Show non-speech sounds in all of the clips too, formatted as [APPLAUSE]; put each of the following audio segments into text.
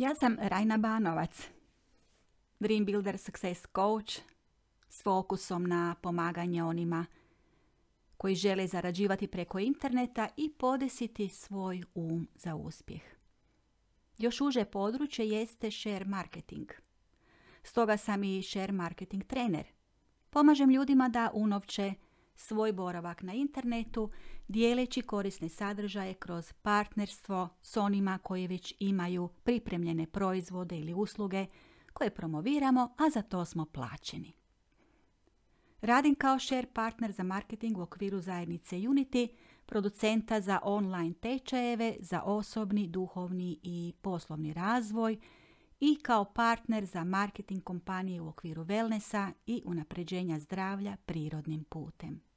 Ja sam Rajna Banovac, Dream Builder Success Coach s fokusom na pomaganje onima koji žele zarađivati preko interneta i podesiti svoj um za uspjeh. Još uže područje jeste share marketing. Stoga sam i share marketing trener. Pomažem ljudima da unovče svoj boravak na internetu dijeleći korisne sadržaje kroz partnerstvo s onima koji već imaju pripremljene proizvode ili usluge koje promoviramo, a za to smo plaćeni. Radim kao share partner za marketing u okviru zajednice Unity, producenta za online tečajeve za osobni, duhovni i poslovni razvoj i kao partner za marketing kompanije u okviru wellnessa i unapređenja zdravlja prirodnim putem.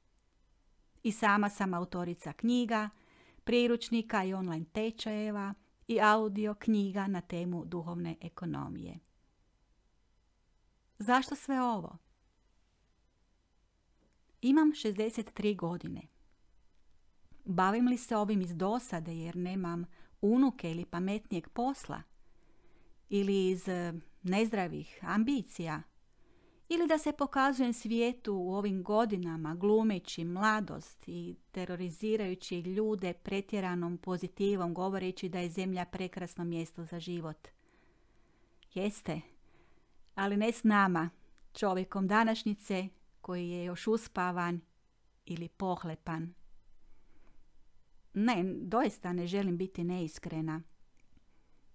I sama sam autorica knjiga, priručnika i online tečajeva i audio knjiga na temu duhovne ekonomije. Zašto sve ovo? Imam 63 godine. Bavim li se ovim iz dosade jer nemam unuke ili pametnijeg posla? Ili iz eh, nezdravih ambicija? ili da se pokazujem svijetu u ovim godinama glumeći mladost i terorizirajući ljude pretjeranom pozitivom govoreći da je zemlja prekrasno mjesto za život. Jeste, ali ne s nama, čovjekom današnjice koji je još uspavan ili pohlepan. Ne, doista ne želim biti neiskrena.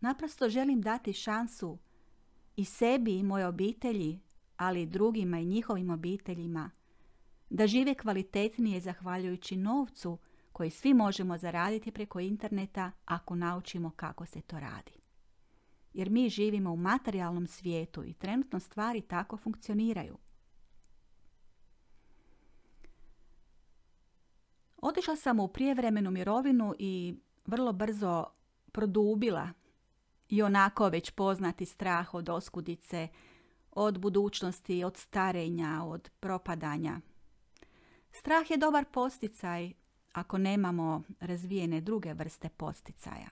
Naprosto želim dati šansu i sebi i moje obitelji ali i drugima i njihovim obiteljima, da žive kvalitetnije zahvaljujući novcu koji svi možemo zaraditi preko interneta ako naučimo kako se to radi. Jer mi živimo u materijalnom svijetu i trenutno stvari tako funkcioniraju. Otišla sam u prijevremenu mirovinu i vrlo brzo produbila i onako već poznati strah od oskudice, od budućnosti, od starenja, od propadanja. Strah je dobar posticaj ako nemamo razvijene druge vrste posticaja.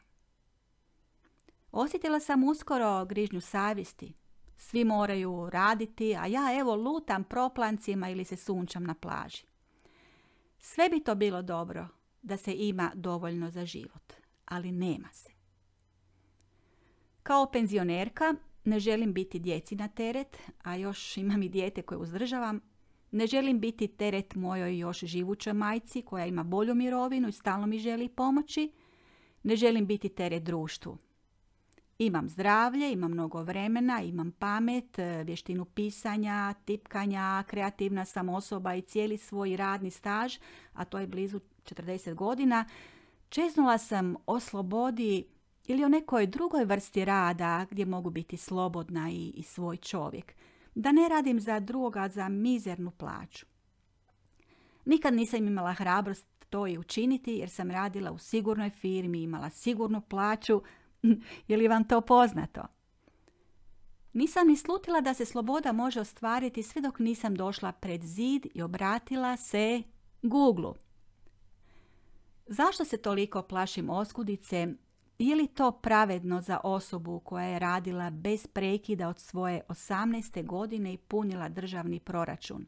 Osjetila sam uskoro grižnju savjesti. Svi moraju raditi, a ja evo lutam proplancima ili se sunčam na plaži. Sve bi to bilo dobro da se ima dovoljno za život, ali nema se. Kao penzionerka ne želim biti djeci na teret, a još imam i dijete koje uzdržavam. Ne želim biti teret mojoj još živućoj majci koja ima bolju mirovinu i stalno mi želi pomoći. Ne želim biti teret društvu. Imam zdravlje, imam mnogo vremena, imam pamet, e, vještinu pisanja, tipkanja, kreativna sam osoba i cijeli svoj radni staž, a to je blizu 40 godina. Čeznula sam oslobodi ili o nekoj drugoj vrsti rada gdje mogu biti slobodna i, svoj čovjek. Da ne radim za druga, za mizernu plaću. Nikad nisam imala hrabrost to i učiniti jer sam radila u sigurnoj firmi, imala sigurnu plaću. [LAUGHS] je li vam to poznato? Nisam ni slutila da se sloboda može ostvariti sve dok nisam došla pred zid i obratila se Google. Zašto se toliko plašim oskudice je li to pravedno za osobu koja je radila bez prekida od svoje 18. godine i punila državni proračun?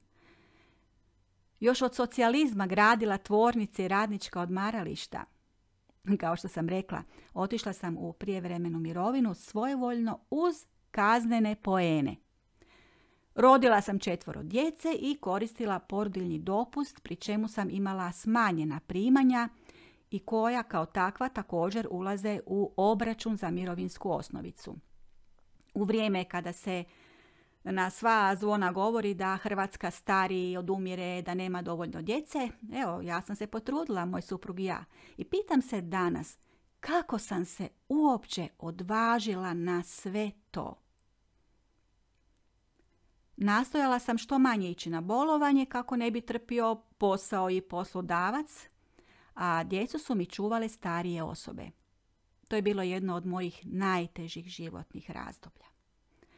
Još od socijalizma gradila tvornice i radnička odmarališta. Kao što sam rekla, otišla sam u prijevremenu mirovinu svojevoljno uz kaznene poene. Rodila sam četvoro djece i koristila porodiljni dopust, pri čemu sam imala smanjena primanja – i koja kao takva također ulaze u obračun za mirovinsku osnovicu. U vrijeme kada se na sva zvona govori da Hrvatska stari odumire, da nema dovoljno djece, evo, ja sam se potrudila, moj suprug i ja, i pitam se danas kako sam se uopće odvažila na sve to. Nastojala sam što manje ići na bolovanje kako ne bi trpio posao i poslodavac, a djecu su mi čuvale starije osobe. To je bilo jedno od mojih najtežih životnih razdoblja.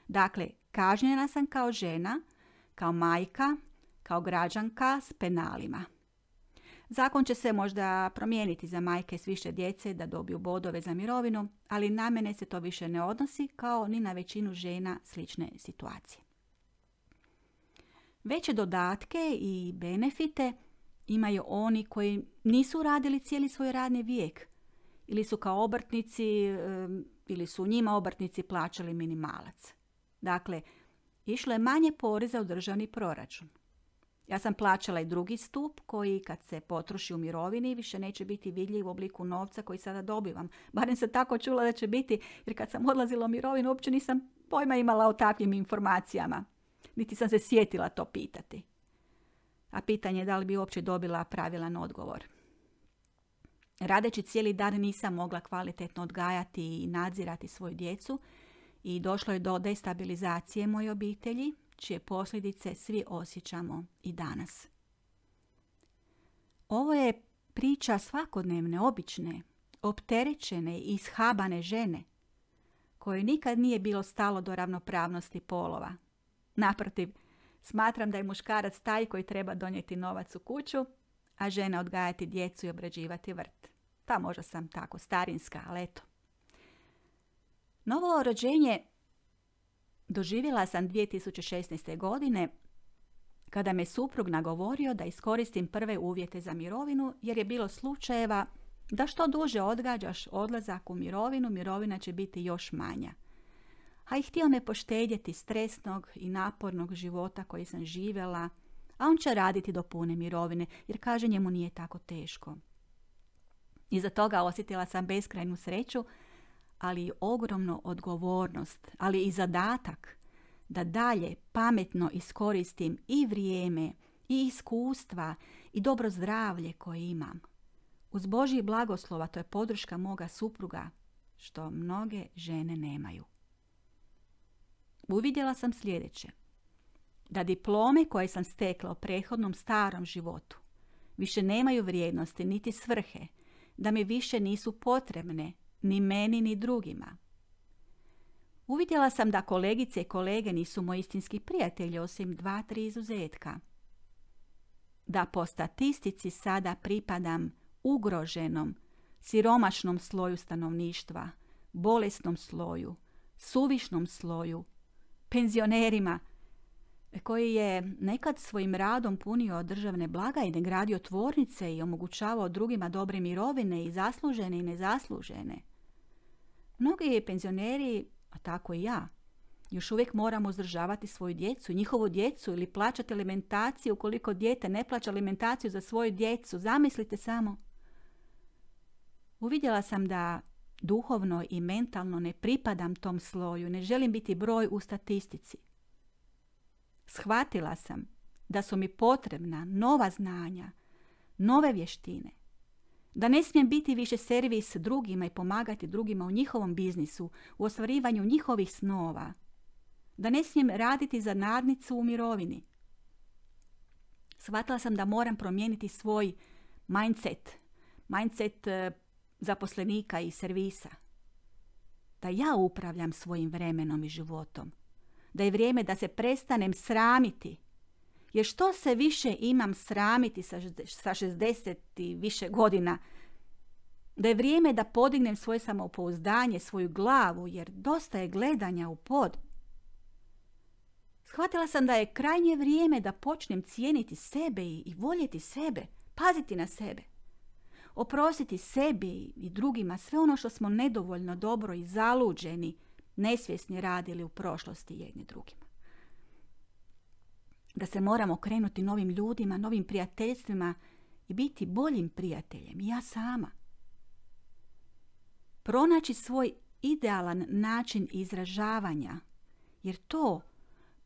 Dakle, kažnjena sam kao žena, kao majka, kao građanka s penalima. Zakon će se možda promijeniti za majke s više djece da dobiju bodove za mirovinu, ali na mene se to više ne odnosi kao ni na većinu žena slične situacije. Veće dodatke i benefite Imaju oni koji nisu radili cijeli svoj radni vijek ili su kao obrtnici ili su njima obrtnici plaćali minimalac. Dakle, išlo je manje poreza u državni proračun. Ja sam plaćala i drugi stup koji kad se potroši u mirovini više neće biti vidljiv u obliku novca koji sada dobivam. Barem sam tako čula da će biti jer kad sam odlazila u mirovinu uopće nisam pojma imala o takvim informacijama. Niti sam se sjetila to pitati a pitanje je da li bi uopće dobila pravilan odgovor. Radeći cijeli dan nisam mogla kvalitetno odgajati i nadzirati svoju djecu i došlo je do destabilizacije moje obitelji, čije posljedice svi osjećamo i danas. Ovo je priča svakodnevne, obične, opterećene i ishabane žene, kojoj nikad nije bilo stalo do ravnopravnosti polova. Naprotiv, Smatram da je muškarac taj koji treba donijeti novac u kuću, a žena odgajati djecu i obrađivati vrt. Pa možda sam tako starinska, ali eto. Novo rođenje doživjela sam 2016. godine kada me suprug nagovorio da iskoristim prve uvjete za mirovinu jer je bilo slučajeva da što duže odgađaš odlazak u mirovinu, mirovina će biti još manja a i htio me poštedjeti stresnog i napornog života koji sam živjela, a on će raditi do pune mirovine jer kaže njemu nije tako teško. Iza toga osjetila sam beskrajnu sreću, ali i ogromnu odgovornost, ali i zadatak da dalje pametno iskoristim i vrijeme, i iskustva, i dobro zdravlje koje imam. Uz Božji blagoslova to je podrška moga supruga, što mnoge žene nemaju uvidjela sam sljedeće. Da diplome koje sam stekla u prethodnom starom životu više nemaju vrijednosti niti svrhe, da mi više nisu potrebne ni meni ni drugima. Uvidjela sam da kolegice i kolege nisu moji istinski prijatelji osim dva, tri izuzetka. Da po statistici sada pripadam ugroženom, siromašnom sloju stanovništva, bolesnom sloju, suvišnom sloju, penzionerima, e, koji je nekad svojim radom punio državne blagajne, gradio tvornice i omogućavao drugima dobre mirovine i zaslužene i nezaslužene. Mnogi penzioneri, a tako i ja, još uvijek moramo uzdržavati svoju djecu, njihovu djecu ili plaćati alimentaciju ukoliko dijete ne plaća alimentaciju za svoju djecu. Zamislite samo. Uvidjela sam da duhovno i mentalno ne pripadam tom sloju, ne želim biti broj u statistici. Shvatila sam da su mi potrebna nova znanja, nove vještine, da ne smijem biti više servis drugima i pomagati drugima u njihovom biznisu, u ostvarivanju njihovih snova, da ne smijem raditi za nadnicu u mirovini. Shvatila sam da moram promijeniti svoj mindset, mindset eh, zaposlenika i servisa. Da ja upravljam svojim vremenom i životom. Da je vrijeme da se prestanem sramiti. Jer što se više imam sramiti sa 60 i više godina, da je vrijeme da podignem svoje samopouzdanje, svoju glavu, jer dosta je gledanja u pod. Shvatila sam da je krajnje vrijeme da počnem cijeniti sebe i, i voljeti sebe, paziti na sebe oprostiti sebi i drugima sve ono što smo nedovoljno dobro i zaluđeni, nesvjesni radili u prošlosti jedni drugima. Da se moramo krenuti novim ljudima, novim prijateljstvima i biti boljim prijateljem, ja sama. Pronaći svoj idealan način izražavanja, jer to,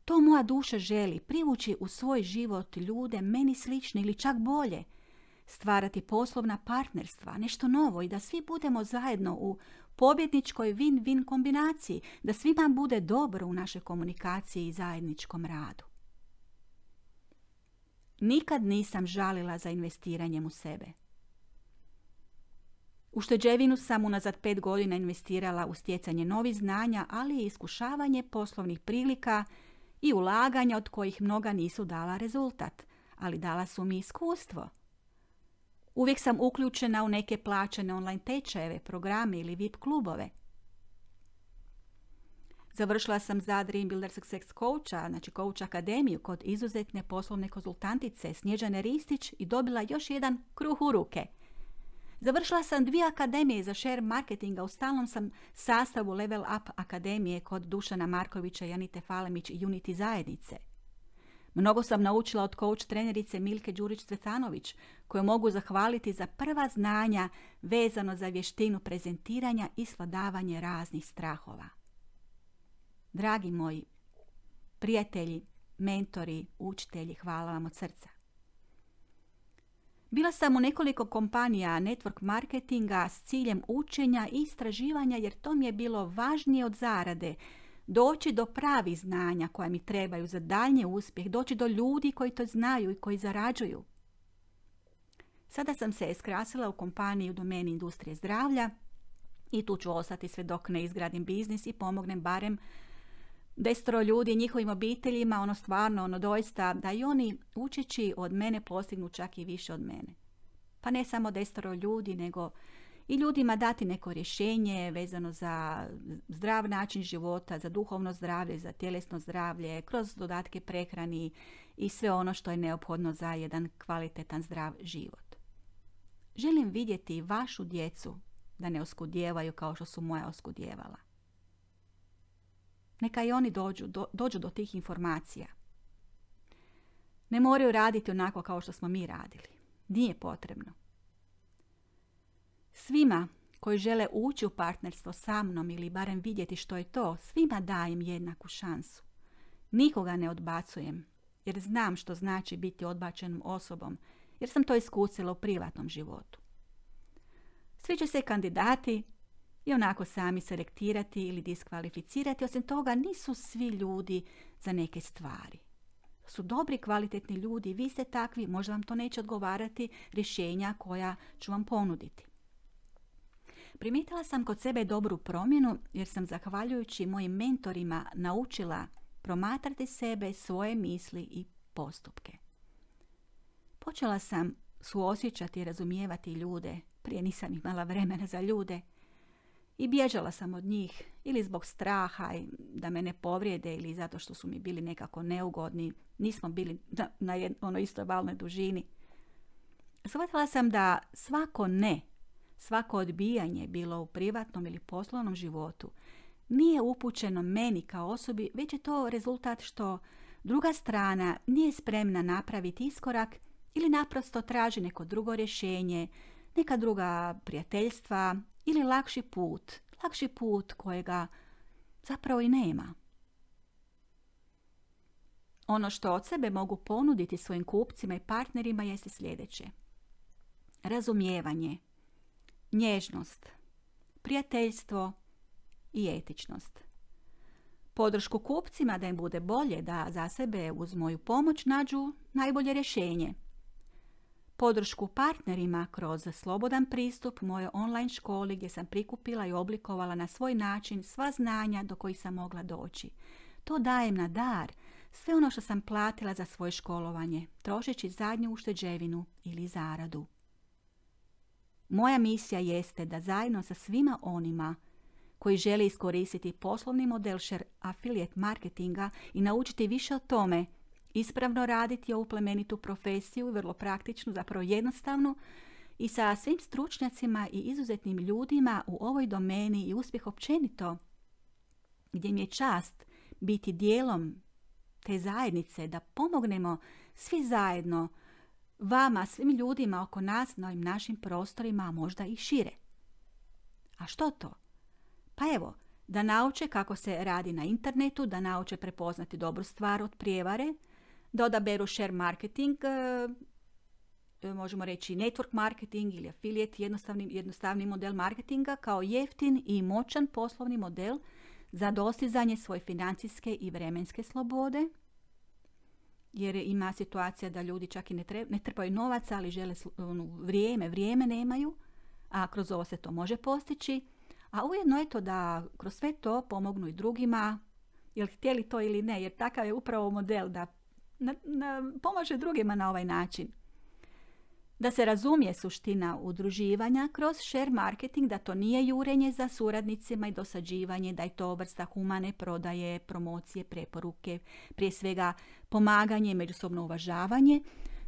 to moja duša želi, privući u svoj život ljude meni slične ili čak bolje – stvarati poslovna partnerstva, nešto novo i da svi budemo zajedno u pobjedničkoj win-win kombinaciji, da svima bude dobro u našoj komunikaciji i zajedničkom radu. Nikad nisam žalila za investiranjem u sebe. U šteđevinu sam unazad pet godina investirala u stjecanje novih znanja, ali i iskušavanje poslovnih prilika i ulaganja od kojih mnoga nisu dala rezultat, ali dala su mi iskustvo – Uvijek sam uključena u neke plaćene online tečajeve, programe ili VIP klubove. Završila sam za Dream Builder Success coacha, znači coach akademiju kod izuzetne poslovne konzultantice Snježane Ristić i dobila još jedan kruh u ruke. Završila sam dvije akademije za share marketinga, u stalnom sam sastavu Level Up Akademije kod Dušana Markovića, Janite Falemić i Unity zajednice – Mnogo sam naučila od coach trenerice Milke Đurić Cvetanović, koju mogu zahvaliti za prva znanja vezano za vještinu prezentiranja i sladavanje raznih strahova. Dragi moji, prijatelji, mentori, učitelji, hvala vam od srca. Bila sam u nekoliko kompanija network marketinga s ciljem učenja i istraživanja jer to mi je bilo važnije od zarade – doći do pravih znanja koja mi trebaju za daljnji uspjeh, doći do ljudi koji to znaju i koji zarađuju. Sada sam se iskrasila u kompaniji u domeni industrije zdravlja i tu ću ostati sve dok ne izgradim biznis i pomognem barem destro ljudi i njihovim obiteljima, ono stvarno, ono doista, da i oni učeći od mene postignu čak i više od mene. Pa ne samo destro ljudi, nego i ljudima dati neko rješenje vezano za zdrav način života, za duhovno zdravlje, za tjelesno zdravlje, kroz dodatke prehrani i sve ono što je neophodno za jedan kvalitetan zdrav život. Želim vidjeti vašu djecu da ne oskudjevaju kao što su moja oskudjevala. Neka i oni dođu do, dođu do tih informacija. Ne moraju raditi onako kao što smo mi radili. Nije potrebno. Svima koji žele ući u partnerstvo sa mnom ili barem vidjeti što je to, svima dajem jednaku šansu. Nikoga ne odbacujem, jer znam što znači biti odbačenom osobom, jer sam to iskusila u privatnom životu. Svi će se kandidati i onako sami selektirati ili diskvalificirati, osim toga nisu svi ljudi za neke stvari. Su dobri, kvalitetni ljudi, vi ste takvi, možda vam to neće odgovarati rješenja koja ću vam ponuditi. Primijetila sam kod sebe dobru promjenu jer sam zahvaljujući mojim mentorima naučila promatrati sebe, svoje misli i postupke. Počela sam suosjećati i razumijevati ljude, prije nisam imala vremena za ljude. I bježala sam od njih, ili zbog straha da me ne povrijede, ili zato što su mi bili nekako neugodni, nismo bili na, na ono istoj valnoj dužini. Shvatila sam da svako ne Svako odbijanje, bilo u privatnom ili poslovnom životu, nije upućeno meni kao osobi, već je to rezultat što druga strana nije spremna napraviti iskorak ili naprosto traži neko drugo rješenje, neka druga prijateljstva ili lakši put, lakši put kojega zapravo i nema. Ono što od sebe mogu ponuditi svojim kupcima i partnerima jeste sljedeće. Razumijevanje, nježnost, prijateljstvo i etičnost. Podršku kupcima da im bude bolje da za sebe uz moju pomoć nađu najbolje rješenje. Podršku partnerima kroz slobodan pristup moje online školi gdje sam prikupila i oblikovala na svoj način sva znanja do kojih sam mogla doći. To dajem na dar, sve ono što sam platila za svoje školovanje, trošeći zadnju ušteđevinu ili zaradu. Moja misija jeste da zajedno sa svima onima koji žele iskoristiti poslovni model share affiliate marketinga i naučiti više o tome, ispravno raditi ovu plemenitu profesiju, vrlo praktičnu, zapravo jednostavnu, i sa svim stručnjacima i izuzetnim ljudima u ovoj domeni i uspjeh općenito, gdje mi je čast biti dijelom te zajednice, da pomognemo svi zajedno vama, svim ljudima oko nas na ovim našim prostorima, a možda i šire. A što to? Pa evo, da nauče kako se radi na internetu, da nauče prepoznati dobru stvar od prijevare, da odaberu share marketing, e, e, možemo reći network marketing ili affiliate, jednostavni, jednostavni model marketinga kao jeftin i moćan poslovni model za dostizanje svoje financijske i vremenske slobode, jer ima situacija da ljudi čak i ne, treba, ne trpaju novaca, ali žele ono, vrijeme, vrijeme nemaju, a kroz ovo se to može postići. A ujedno je to da kroz sve to pomognu i drugima, jel htjeli to ili ne, jer takav je upravo model da na, na, pomaže drugima na ovaj način. Da se razumije suština udruživanja kroz share marketing da to nije jurenje za suradnicima i dosađivanje, da je to vrsta humane prodaje, promocije, preporuke, prije svega pomaganje i međusobno uvažavanje.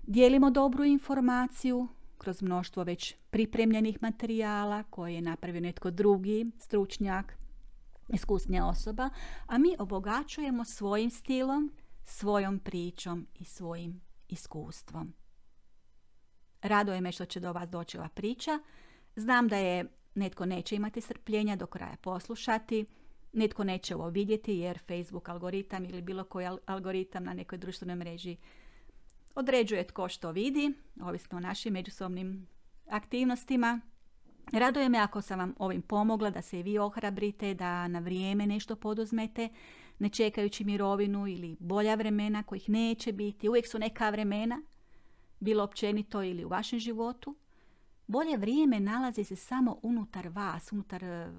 Dijelimo dobru informaciju kroz mnoštvo već pripremljenih materijala koje je napravio netko drugi, stručnjak, iskusnija osoba, a mi obogaćujemo svojim stilom, svojom pričom i svojim iskustvom. Radoje me što će do vas doći ova priča. Znam da je netko neće imati srpljenja do kraja poslušati, netko neće ovo vidjeti jer Facebook algoritam ili bilo koji algoritam na nekoj društvenoj mreži određuje tko što vidi, ovisno o našim međusobnim aktivnostima. Raduje me ako sam vam ovim pomogla da se i vi ohrabrite, da na vrijeme nešto poduzmete, ne čekajući mirovinu ili bolja vremena kojih neće biti. Uvijek su neka vremena, bilo općenito ili u vašem životu, bolje vrijeme nalazi se samo unutar vas, unutar eh,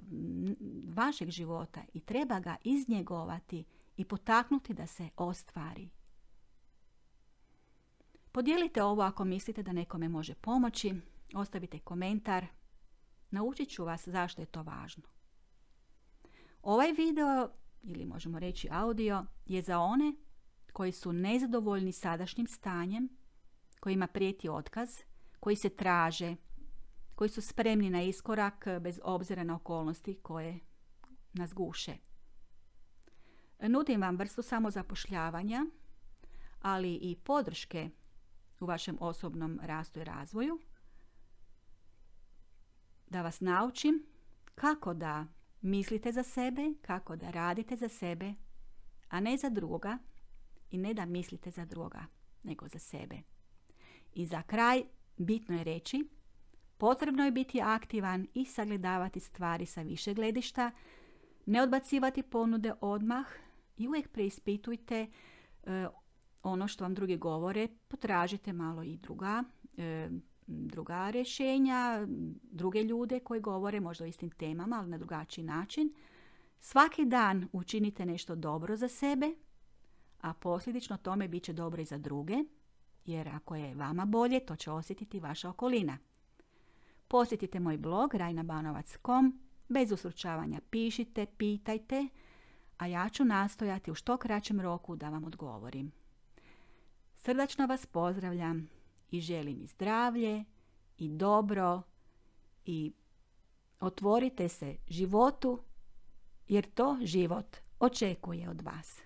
vašeg života i treba ga iznjegovati i potaknuti da se ostvari. Podijelite ovo ako mislite da nekome može pomoći, ostavite komentar, naučit ću vas zašto je to važno. Ovaj video, ili možemo reći audio, je za one koji su nezadovoljni sadašnjim stanjem kojima prijeti otkaz, koji se traže, koji su spremni na iskorak bez obzira na okolnosti koje nas guše. Nudim vam vrstu samozapošljavanja, ali i podrške u vašem osobnom rastu i razvoju, da vas naučim kako da mislite za sebe, kako da radite za sebe, a ne za druga i ne da mislite za druga, nego za sebe. I za kraj bitno je reći, potrebno je biti aktivan i sagledavati stvari sa više gledišta, ne odbacivati ponude odmah i uvijek preispitujte e, ono što vam drugi govore, potražite malo i druga, e, druga rješenja, druge ljude koji govore možda o istim temama, ali na drugačiji način. Svaki dan učinite nešto dobro za sebe, a posljedično tome bit će dobro i za druge jer ako je vama bolje, to će osjetiti vaša okolina. Posjetite moj blog rajnabanovac.com, bez usručavanja pišite, pitajte, a ja ću nastojati u što kraćem roku da vam odgovorim. Srdačno vas pozdravljam i želim i zdravlje i dobro i otvorite se životu jer to život očekuje od vas.